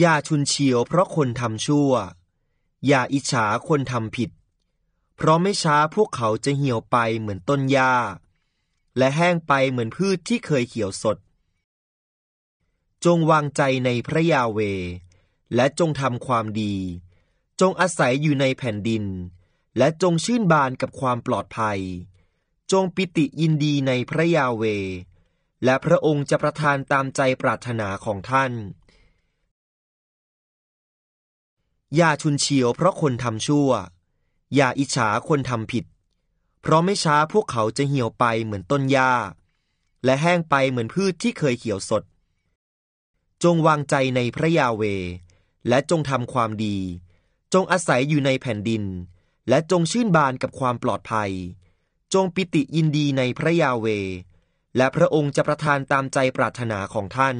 อย่าชุนเฉียวเพราะคนทำชั่ว อย่าอิจฉาคนทำผิด เพราะไม่ช้าพวกเขาจะเหี่ยวไปเหมือนต้นหญ้า และแห้งไปเหมือนพืชที่เคยเขียวสด จงวางใจในพระยาเว และจงทำความดี จงอาศัยอยู่ในแผ่นดิน และจงชื่นบานกับความปลอดภัย จงปิติยินดีในพระยาเว และพระองค์จะประทานตามใจปรารถนาของท่านอย่าชุนเฉียวเพราะคนทำชั่ว อย่าอิจฉาคนทำผิด เพราะไม่ช้าพวกเขาจะเหี่ยวไปเหมือนต้นหญ้า และแห้งไปเหมือนพืชที่เคยเขียวสด จงวางใจในพระยาเว และจงทำความดี จงอาศัยอยู่ในแผ่นดิน และจงชื่นบานกับความปลอดภัย จงปิติยินดีในพระยาเว และพระองค์จะประทานตามใจปรารถนาของท่าน